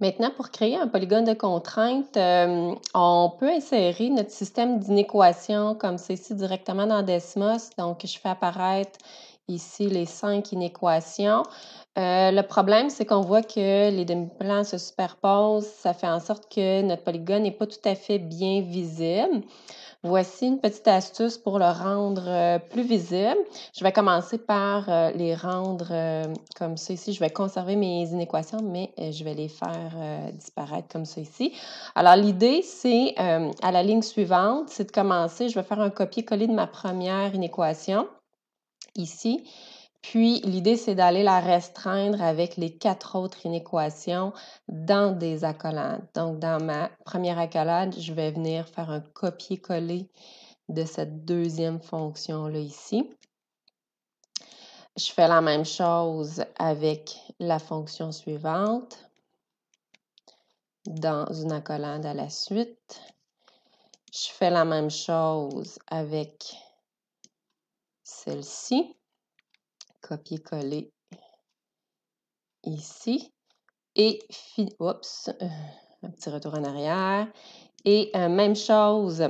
Maintenant, pour créer un polygone de contraintes, euh, on peut insérer notre système d'inéquation comme ceci directement dans Desmos. Donc, je fais apparaître ici les cinq inéquations. Euh, le problème, c'est qu'on voit que les demi-plans se superposent. Ça fait en sorte que notre polygone n'est pas tout à fait bien visible. Voici une petite astuce pour le rendre euh, plus visible. Je vais commencer par euh, les rendre comme ça ici. Je vais conserver mes inéquations, mais je vais les faire disparaître comme ça ici. Alors, l'idée, c'est à la ligne suivante, c'est de commencer. Je vais faire un copier-coller de ma première inéquation ici. Puis l'idée, c'est d'aller la restreindre avec les quatre autres inéquations dans des accolades. Donc dans ma première accolade, je vais venir faire un copier-coller de cette deuxième fonction-là ici. Je fais la même chose avec la fonction suivante dans une accolade à la suite. Je fais la même chose avec celle-ci, copier-coller ici, et Oups, euh, un petit retour en arrière. Et euh, même chose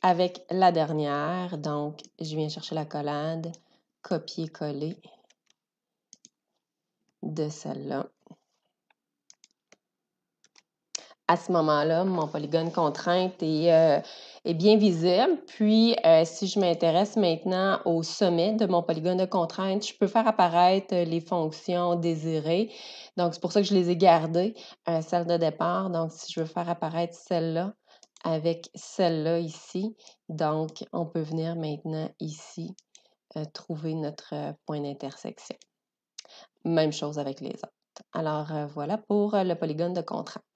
avec la dernière, donc je viens chercher la collade, copier-coller de celle-là. à ce moment-là, mon polygone contrainte est, euh, est bien visible. Puis, euh, si je m'intéresse maintenant au sommet de mon polygone de contrainte, je peux faire apparaître euh, les fonctions désirées. Donc, c'est pour ça que je les ai gardées, celles de départ. Donc, si je veux faire apparaître celle-là avec celle-là ici, donc, on peut venir maintenant ici trouver notre point d'intersection. Même chose avec les autres. Alors, voilà pour le polygone de contrainte.